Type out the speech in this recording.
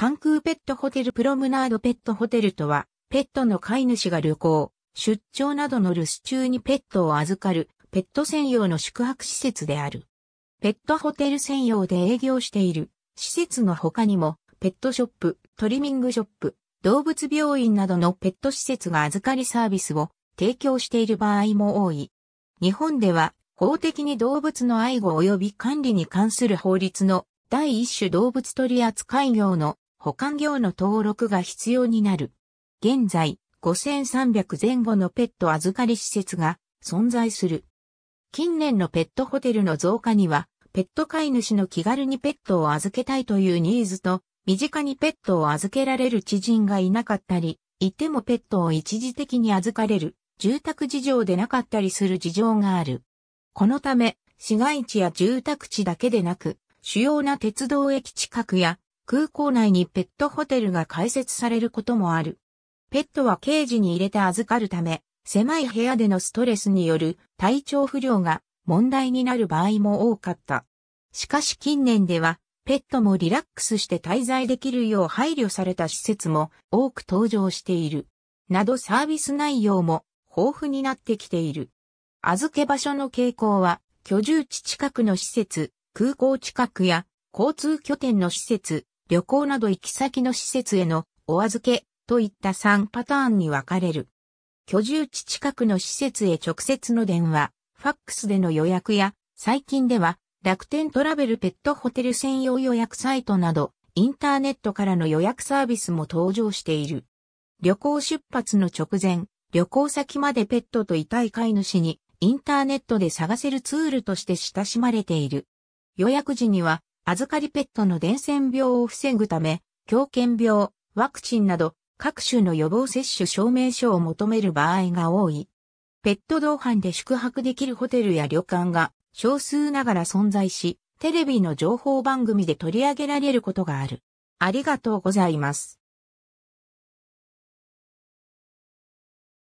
関空ペットホテルプロムナードペットホテルとは、ペットの飼い主が旅行、出張などの留守中にペットを預かる、ペット専用の宿泊施設である。ペットホテル専用で営業している、施設の他にも、ペットショップ、トリミングショップ、動物病院などのペット施設が預かりサービスを提供している場合も多い。日本では、法的に動物の愛護及び管理に関する法律の第一種動物取扱業の保管業の登録が必要になる。現在、5300前後のペット預かり施設が存在する。近年のペットホテルの増加には、ペット飼い主の気軽にペットを預けたいというニーズと、身近にペットを預けられる知人がいなかったり、いてもペットを一時的に預かれる、住宅事情でなかったりする事情がある。このため、市街地や住宅地だけでなく、主要な鉄道駅近くや空港内にペットホテルが開設されることもある。ペットはケージに入れて預かるため、狭い部屋でのストレスによる体調不良が問題になる場合も多かった。しかし近年では、ペットもリラックスして滞在できるよう配慮された施設も多く登場している。などサービス内容も豊富になってきている。預け場所の傾向は、居住地近くの施設、空港近くや交通拠点の施設、旅行など行き先の施設へのお預けといった3パターンに分かれる。居住地近くの施設へ直接の電話、ファックスでの予約や、最近では楽天トラベルペットホテル専用予約サイトなど、インターネットからの予約サービスも登場している。旅行出発の直前、旅行先までペットといたい飼い主にインターネットで探せるツールとして親しまれている。予約時には預かりペットの伝染病を防ぐため、狂犬病、ワクチンなど各種の予防接種証明書を求める場合が多い。ペット同伴で宿泊できるホテルや旅館が少数ながら存在し、テレビの情報番組で取り上げられることがある。ありがとうございます。